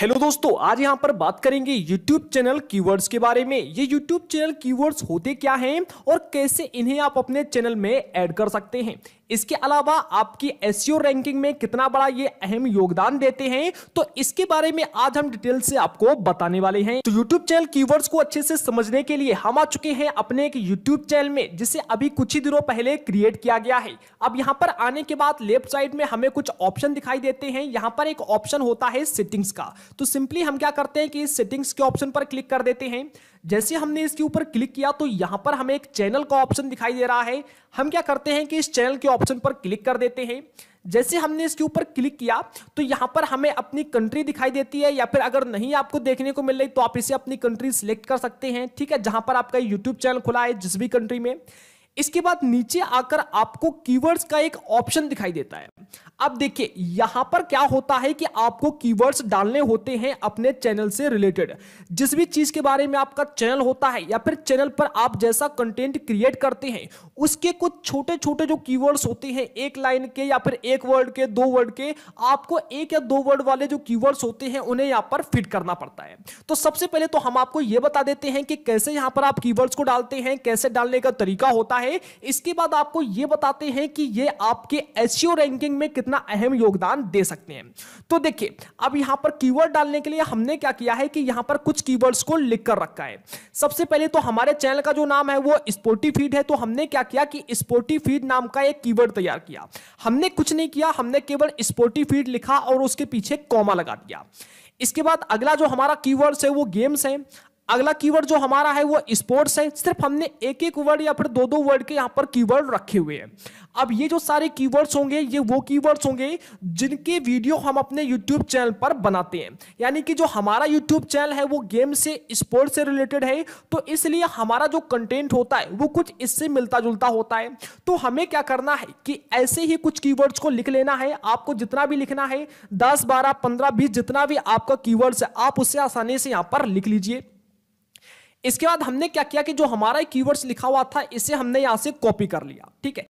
hello दोस्तों आज यहाँ पर बात करेंगे यूट्यूब चैनल कीवर्ड्स के बारे में ये यूट्यूब चैनल कीवर्ड्स होते क्या हैं और कैसे इन्हें आप अपने चैनल में ऐड कर सकते हैं इसके अलावा आपकी एस रैंकिंग में कितना बड़ा ये अहम योगदान देते हैं तो इसके बारे में आज हम डिटेल से आपको बताने वाले हैं तो यूट्यूब चैनल कीवर्ड्स को अच्छे से समझने के लिए हम आ चुके हैं अपने एक यूट्यूब चैनल में जिसे अभी कुछ ही दिनों पहले क्रिएट किया गया है अब यहाँ पर आने के बाद लेफ्ट साइड में हमें कुछ ऑप्शन दिखाई देते हैं यहाँ पर एक ऑप्शन होता है सेटिंग्स का तो सिंपली हम क्या करते हैं कि सेटिंग्स के ऑप्शन पर क्लिक कर देते हैं जैसे हमने इसके ऊपर क्लिक किया तो यहां पर हमें एक चैनल का ऑप्शन दिखाई दे रहा है हम क्या करते हैं कि इस चैनल के ऑप्शन पर क्लिक कर देते हैं जैसे हमने इसके ऊपर क्लिक किया तो यहां पर हमें अपनी कंट्री दिखाई देती है या फिर अगर नहीं आपको देखने को मिल रही तो आप इसे अपनी कंट्री सिलेक्ट कर सकते हैं ठीक है जहां पर आपका यूट्यूब चैनल खुला है जिस भी कंट्री में इसके बाद नीचे आकर आपको कीवर्ड्स का एक ऑप्शन दिखाई देता है अब देखिए यहां पर क्या होता है कि आपको कीवर्ड्स डालने होते हैं अपने चैनल से रिलेटेड जिस भी चीज के बारे में आपका चैनल होता है या फिर चैनल पर आप जैसा कंटेंट क्रिएट करते हैं उसके कुछ छोटे छोटे जो कीवर्ड्स होते हैं एक लाइन के या फिर एक वर्ड के दो वर्ड के आपको एक या दो वर्ड वाले जो की होते हैं उन्हें यहाँ पर फिट करना पड़ता है तो सबसे पहले तो हम आपको यह बता देते हैं कि कैसे यहाँ पर आप की को डालते हैं कैसे डालने का तरीका होता है है इसके बाद आपको ये बताते हैं कि ये आपके एस रैंकिंग में कितना अहम योगदान दे सकते हैं तो देखिए अब यहां पर कीवर्ड डालने के लिए हमने क्या किया है कि यहां पर कुछ कीवर्ड्स को लिख कर रखा है सबसे पहले तो हमारे चैनल का जो नाम है वो स्पोर्टी फीड है तो हमने क्या किया कि स्पोर्टी फीड नाम का एक कीवर्ड तैयार किया हमने कुछ नहीं किया हमने केवल स्पोर्टी फीड लिखा और उसके पीछे कॉमा लगा दिया इसके बाद अगला जो हमारा कीवर्ड्स है वो गेम्स हैं अगला कीवर्ड जो हमारा है वो स्पोर्ट्स है सिर्फ हमने एक एक वर्ड या फिर दो दो वर्ड के यहाँ पर कीवर्ड रखे हुए हैं अब ये जो सारे कीवर्ड्स होंगे ये वो कीवर्ड्स होंगे जिनके वीडियो हम अपने यूट्यूब चैनल पर बनाते हैं यानी कि जो हमारा यूट्यूब चैनल है वो गेम से स्पोर्ट्स से रिलेटेड है तो इसलिए हमारा जो कंटेंट होता है वो कुछ इससे मिलता जुलता होता है तो हमें क्या करना है कि ऐसे ही कुछ की को लिख लेना है आपको जितना भी लिखना है दस बारह पंद्रह बीस जितना भी आपका कीवर्ड्स है आप उसे आसानी से यहाँ पर लिख लीजिए इसके बाद हमने क्या किया कि जो हमारा कीवर्ड्स लिखा हुआ था इसे हमने यहां से कॉपी कर लिया ठीक है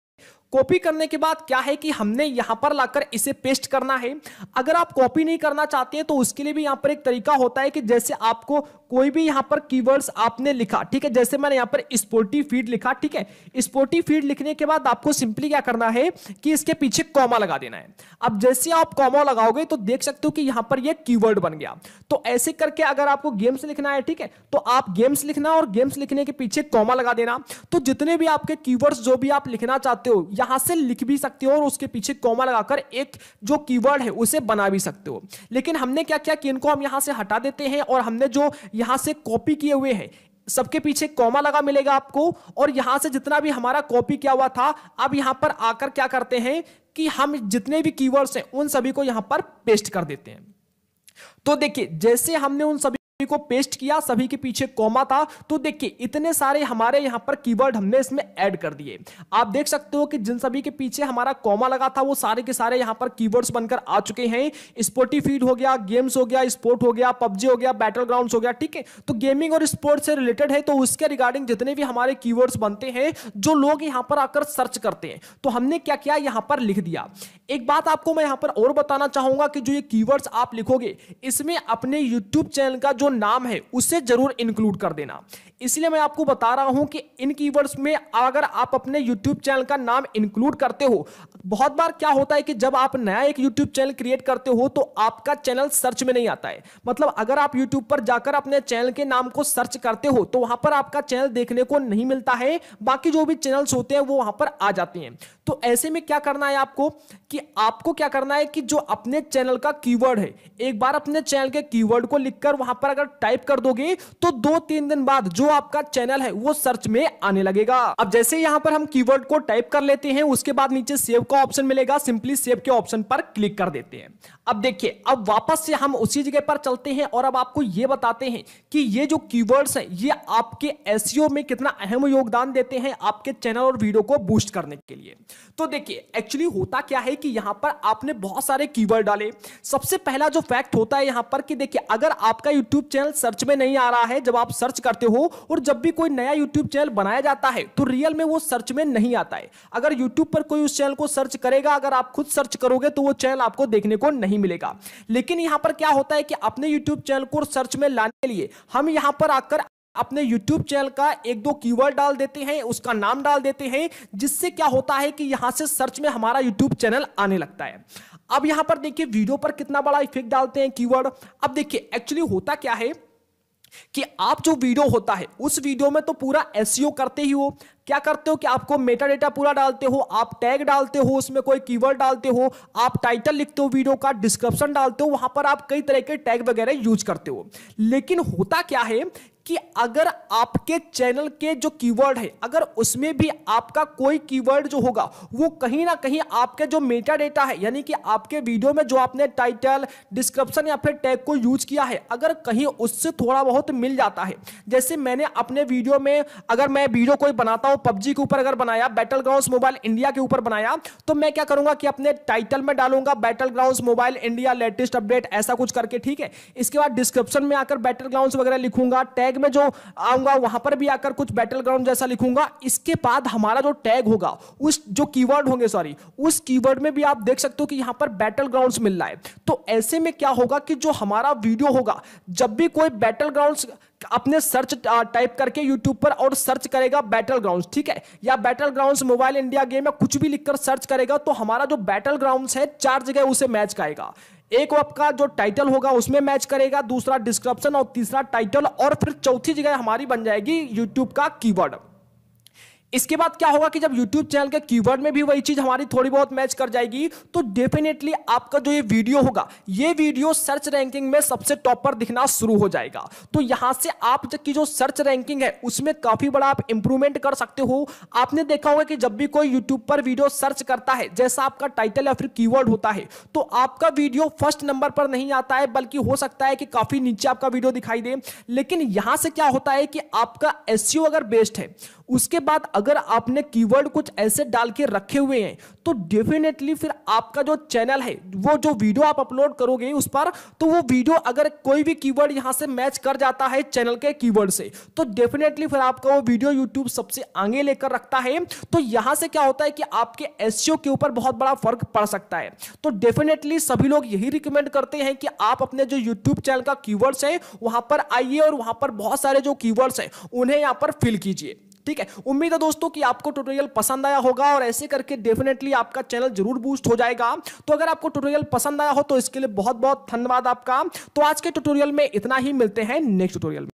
कॉपी करने के बाद क्या है कि हमने यहां पर लाकर इसे पेस्ट करना है अगर आप कॉपी नहीं करना चाहते हैं तो उसके लिए भी यहां पर एक तरीका होता है कि जैसे आपको कोई भी यहां पर कीवर्ड्स आपने लिखा ठीक है जैसे मैंने यहां पर स्पोर्टी फीड लिखा ठीक है स्पोर्टी फीड लिखने के बाद आपको सिंपली क्या करना है कि इसके पीछे कॉमा लगा देना है अब जैसे आप कॉमा लगाओगे तो देख सकते हो कि यहां पर यह की बन गया तो ऐसे करके अगर आपको गेम्स लिखना है ठीक है तो आप गेम्स लिखना और गेम्स लिखने के पीछे कॉमा लगा देना तो जितने भी आपके कीवर्ड्स जो भी आप लिखना चाहते हो या यहां से लिख भी सकते हो और उसके पीछे कॉमा लगाकर एक जो कीवर्ड है उसे बना भी सकते हो लेकिन हमने क्या किया कि इनको हम यहां से हटा देते हैं और हमने जो यहां से कॉपी किए हुए हैं सबके पीछे कॉमा लगा मिलेगा आपको और यहां से जितना भी हमारा कॉपी किया हुआ था अब यहां पर आकर क्या करते हैं कि हम जितने भी कीवर्ड्स हैं उन सभी को यहां पर पेस्ट कर देते हैं तो देखिए जैसे हमने उन सभी को पेस्ट किया सभी के पीछे कॉमा था तो देखिए इतने सारे हमारे यहाँ पर कीवर्ड हमने इसमें ऐड कर दिए आप देख सकते हो कि जिन सभी के पीछे हमारा कॉमा लगा था वो सारे के सारे यहाँ पर कीवर्ड्स बनकर आ चुके हैं स्पोर्टी फीड हो गया गेम्स हो गया स्पोर्ट हो गया पबजी हो गया बैटल ग्राउंड हो गया ठीक है तो गेमिंग और स्पोर्ट से रिलेटेड है तो उसके रिगार्डिंग जितने भी हमारे की बनते हैं जो लोग यहाँ पर आकर सर्च करते हैं तो हमने क्या किया यहाँ पर लिख दिया एक बात आपको मैं यहाँ पर और बताना चाहूंगा कि जो ये की आप लिखोगे इसमें अपने यूट्यूब चैनल का जो जो नाम है उसे जरूर इंक्लूड कर देना इसलिए मैं आपको बता रहा हूं कि इन कीवर्ड्स में अगर आप अपने यूट्यूब चैनल का नाम इंक्लूड करते हो बहुत बार क्या होता है कि जब आप नया एक यूट्यूब चैनल क्रिएट करते हो तो आपका चैनल सर्च में नहीं आता है मतलब अगर आप यूट्यूब पर जाकर अपने चैनल के नाम को सर्च करते हो तो वहां पर आपका चैनल देखने को नहीं मिलता है बाकी जो भी चैनल्स होते हैं वो वहां पर आ जाते हैं तो ऐसे में क्या करना है आपको कि आपको क्या करना है कि जो अपने चैनल का कीवर्ड है एक बार अपने चैनल के कीवर्ड को लिखकर वहां पर अगर टाइप कर दोगे तो दो तीन दिन बाद जो आपका चैनल है वो सर्च में आने लगेगा अब जैसे यहाँ पर हम कीवर्ड को टाइप कर लेते हैं उसके बाद नीचे सेव का ऑप्शन मिलेगा सिंपली सेव के ऑप्शन पर क्लिक कर देते हैं अब देखिए अब वापस से हम उसी जगह पर चलते हैं और अब आपको ये बताते हैं कि ये जो कीवर्ड्स हैं ये आपके एस e में कितना अहम योगदान देते हैं आपके चैनल और वीडियो को बूस्ट करने के लिए तो देखिए एक्चुअली होता क्या है कि यहाँ पर आपने बहुत सारे कीवर्ड डाले सबसे पहला जो फैक्ट होता है यहाँ पर कि देखिए अगर आपका यूट्यूब यूट्यूब चैनल सर्च में नहीं आ रहा है जब आप सर्च करते हो और जब भी कोई नया यूट्यूब चैनल बनाया जाता है तो रियल में वो सर्च में नहीं आता है अगर यूट्यूब पर कोई उस चैनल को सर्च करेगा अगर आप खुद सर्च करोगे तो वो चैनल आपको देखने को नहीं मिलेगा लेकिन यहाँ पर क्या होता है कि अपने यूट्यूब चैनल को सर्च में लाने के लिए हम यहाँ पर आकर अपने YouTube चैनल का एक दो कीवर्ड डाल देते हैं उसका नाम डाल देते हैं जिससे क्या होता है कि यहां से सर्च में हमारा YouTube चैनल आने लगता है अब यहां पर देखिए वीडियो पर कितना बड़ा इफेक्ट डालते हैं कीवर्ड अब देखिए एक्चुअली होता क्या है कि आप जो वीडियो होता है उस वीडियो में तो पूरा एस e करते ही हो क्या करते हो कि आपको मेटा डेटा पूरा डालते हो आप टैग डालते हो उसमें कोई कीवर्ड डालते हो आप टाइटल लिखते हो वीडियो का डिस्क्रिप्शन डालते हो वहां पर आप कई तरह के टैग वगैरह यूज करते हो लेकिन होता क्या है कि अगर आपके चैनल के जो कीवर्ड है अगर उसमें भी आपका कोई कीवर्ड जो होगा वो कहीं ना कहीं आपके जो मेटा डेटा है यानी कि आपके वीडियो में जो आपने टाइटल डिस्क्रिप्शन या फिर टैग को यूज किया है अगर कहीं उससे थोड़ा बहुत मिल जाता है जैसे मैंने अपने वीडियो में अगर मैं वीडियो कोई बनाता हूँ पबजी के ऊपर अगर बनाया बैटल ग्राउंड मोबाइल इंडिया के ऊपर बनाया तो मैं क्या करूंगा कि अपने टाइटल में डालूंगा battle ground mobile India latest update ऐसा कुछ करके ठीक है इसके बाद डिस्क्रिप्शन में आकर बैटल ग्राउंड वगैरह लिखूंगा टैग टैग में जो आऊंगा वहां पर भी आकर कुछ बैटल ग्राउंड जैसा लिखूंगा इसके बाद हमारा जो टैग होगा उस जो कीवर्ड होंगे सॉरी उस कीवर्ड में भी आप देख सकते हो कि यहां पर बैटल ग्राउंड मिल रहा है तो ऐसे में क्या होगा कि जो हमारा वीडियो होगा जब भी कोई बैटल ग्राउंड अपने सर्च टाइप करके यूट्यूब पर और सर्च करेगा बैटल ग्राउंड ठीक है या battle ground mobile India game या कुछ भी लिखकर सर्च करेगा तो हमारा जो बैटल ग्राउंड है चार जगह उसे मैच करेगा एक आपका जो टाइटल होगा उसमें मैच करेगा दूसरा डिस्क्रिप्शन और तीसरा टाइटल और फिर चौथी जगह हमारी बन जाएगी यूट्यूब का कीवर्ड इसके बाद क्या होगा कि जब YouTube चैनल के कीवर्ड में भी वही चीज हमारी थोड़ी बहुत मैच कर जाएगी तो डेफिनेटली आपका जो ये वीडियो होगा ये वीडियो सर्च रैंकिंग में सबसे टॉप पर दिखना शुरू हो जाएगा तो यहां से आप जब की जो सर्च रैंकिंग है उसमें काफी बड़ा आप इंप्रूवमेंट कर सकते हो आपने देखा होगा कि जब भी कोई यूट्यूब पर वीडियो सर्च करता है जैसा आपका टाइटल या फिर की होता है तो आपका वीडियो फर्स्ट नंबर पर नहीं आता है बल्कि हो सकता है कि काफी नीचे आपका वीडियो दिखाई दे लेकिन यहां से क्या होता है कि आपका एस e अगर बेस्ट है उसके बाद अगर आपने कीवर्ड कुछ ऐसे डाल के रखे हुए हैं तो डेफिनेटली फिर आपका जो चैनल है वो जो वीडियो आप अपलोड करोगे उस पर तो वो वीडियो अगर कोई भी कीवर्ड यहाँ से मैच कर जाता है चैनल के कीवर्ड से तो डेफिनेटली फिर आपका वो वीडियो यूट्यूब सबसे आगे लेकर रखता है तो यहाँ से क्या होता है कि आपके एस e के ऊपर बहुत बड़ा फर्क पड़ सकता है तो डेफिनेटली सभी लोग यही रिकमेंड करते हैं कि आप अपने जो यूट्यूब चैनल का कीवर्ड्स है वहां पर आइए और वहां पर बहुत सारे जो कीवर्ड्स हैं उन्हें यहाँ पर फिल कीजिए ठीक है उम्मीद है दोस्तों कि आपको ट्यूटोरियल पसंद आया होगा और ऐसे करके डेफिनेटली आपका चैनल जरूर बूस्ट हो जाएगा तो अगर आपको ट्यूटोरियल पसंद आया हो तो इसके लिए बहुत बहुत धन्यवाद आपका तो आज के ट्यूटोरियल में इतना ही मिलते हैं नेक्स्ट ट्यूटोरियल